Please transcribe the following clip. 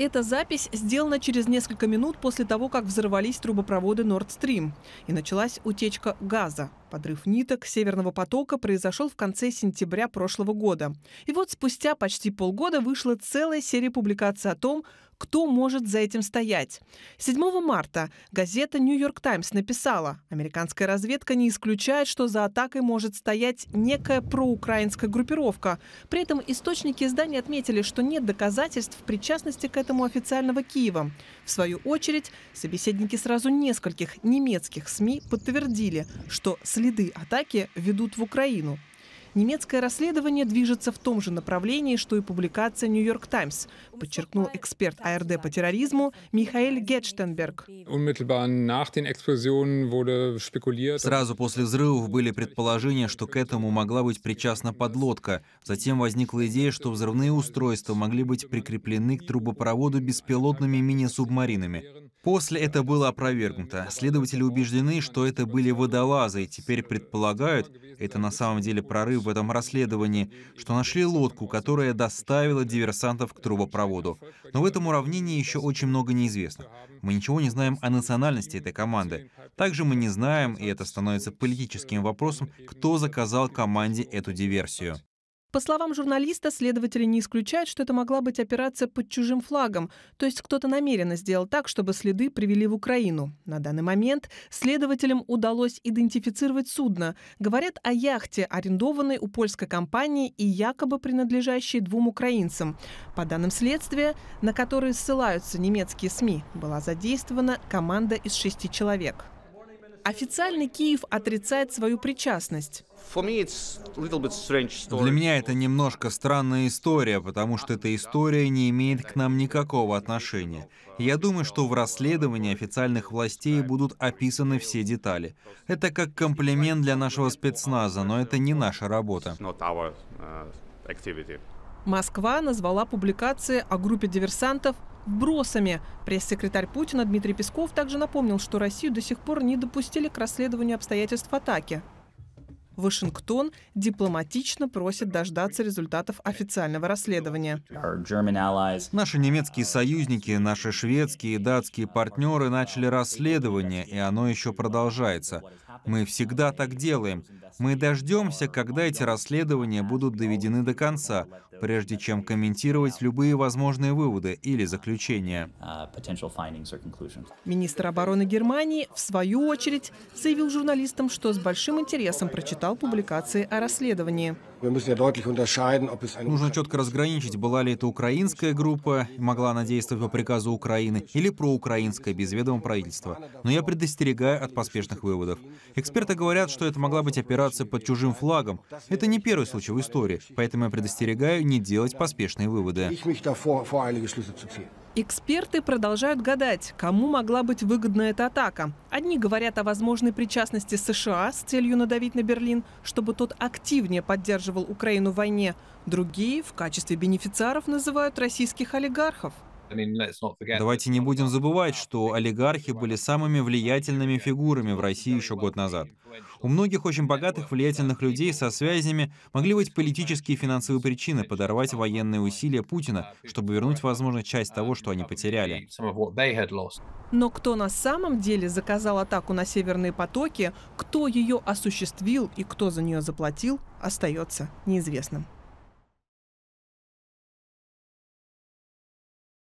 Эта запись сделана через несколько минут после того, как взорвались трубопроводы Nord Stream и началась утечка газа. Подрыв ниток Северного потока произошел в конце сентября прошлого года. И вот спустя почти полгода вышла целая серия публикаций о том, кто может за этим стоять? 7 марта газета «Нью-Йорк Таймс» написала, американская разведка не исключает, что за атакой может стоять некая проукраинская группировка. При этом источники издания отметили, что нет доказательств причастности к этому официального Киева. В свою очередь, собеседники сразу нескольких немецких СМИ подтвердили, что следы атаки ведут в Украину. Немецкое расследование движется в том же направлении, что и публикация «Нью-Йорк Таймс», подчеркнул эксперт АРД по терроризму Михаил Гетштенберг. Сразу после взрывов были предположения, что к этому могла быть причастна подлодка. Затем возникла идея, что взрывные устройства могли быть прикреплены к трубопроводу беспилотными мини-субмаринами. После это было опровергнуто. Следователи убеждены, что это были водолазы, и теперь предполагают, это на самом деле прорыв в этом расследовании, что нашли лодку, которая доставила диверсантов к трубопроводу. Но в этом уравнении еще очень много неизвестно. Мы ничего не знаем о национальности этой команды. Также мы не знаем, и это становится политическим вопросом, кто заказал команде эту диверсию. По словам журналиста, следователи не исключают, что это могла быть операция под чужим флагом, то есть кто-то намеренно сделал так, чтобы следы привели в Украину. На данный момент следователям удалось идентифицировать судно. Говорят о яхте, арендованной у польской компании и якобы принадлежащей двум украинцам. По данным следствия, на которые ссылаются немецкие СМИ, была задействована команда из шести человек. Официально Киев отрицает свою причастность. Для меня это немножко странная история, потому что эта история не имеет к нам никакого отношения. Я думаю, что в расследовании официальных властей будут описаны все детали. Это как комплимент для нашего спецназа, но это не наша работа. Uh, Москва назвала публикации о группе диверсантов вбросами. Пресс-секретарь Путина Дмитрий Песков также напомнил, что Россию до сих пор не допустили к расследованию обстоятельств атаки. Вашингтон дипломатично просит дождаться результатов официального расследования. Наши немецкие союзники, наши шведские и датские партнеры начали расследование, и оно еще продолжается. Мы всегда так делаем. Мы дождемся, когда эти расследования будут доведены до конца, прежде чем комментировать любые возможные выводы или заключения. Министр обороны Германии, в свою очередь, заявил журналистам, что с большим интересом прочитал публикации о расследовании. Нужно четко разграничить, была ли это украинская группа, могла она действовать по приказу Украины, или проукраинская, без ведома правительства. Но я предостерегаю от поспешных выводов. Эксперты говорят, что это могла быть операция под чужим флагом. Это не первый случай в истории, поэтому я предостерегаю не делать поспешные выводы. Эксперты продолжают гадать, кому могла быть выгодна эта атака. Одни говорят о возможной причастности США с целью надавить на Берлин, чтобы тот активнее поддерживал Украину в войне. Другие в качестве бенефициаров называют российских олигархов. Давайте не будем забывать, что олигархи были самыми влиятельными фигурами в России еще год назад. У многих очень богатых, влиятельных людей со связями могли быть политические и финансовые причины подорвать военные усилия Путина, uh, чтобы вернуть, возможно, часть того, что они uh, потеряли. Но кто на самом деле заказал атаку на северные потоки, кто ее осуществил и кто за нее заплатил, остается неизвестным.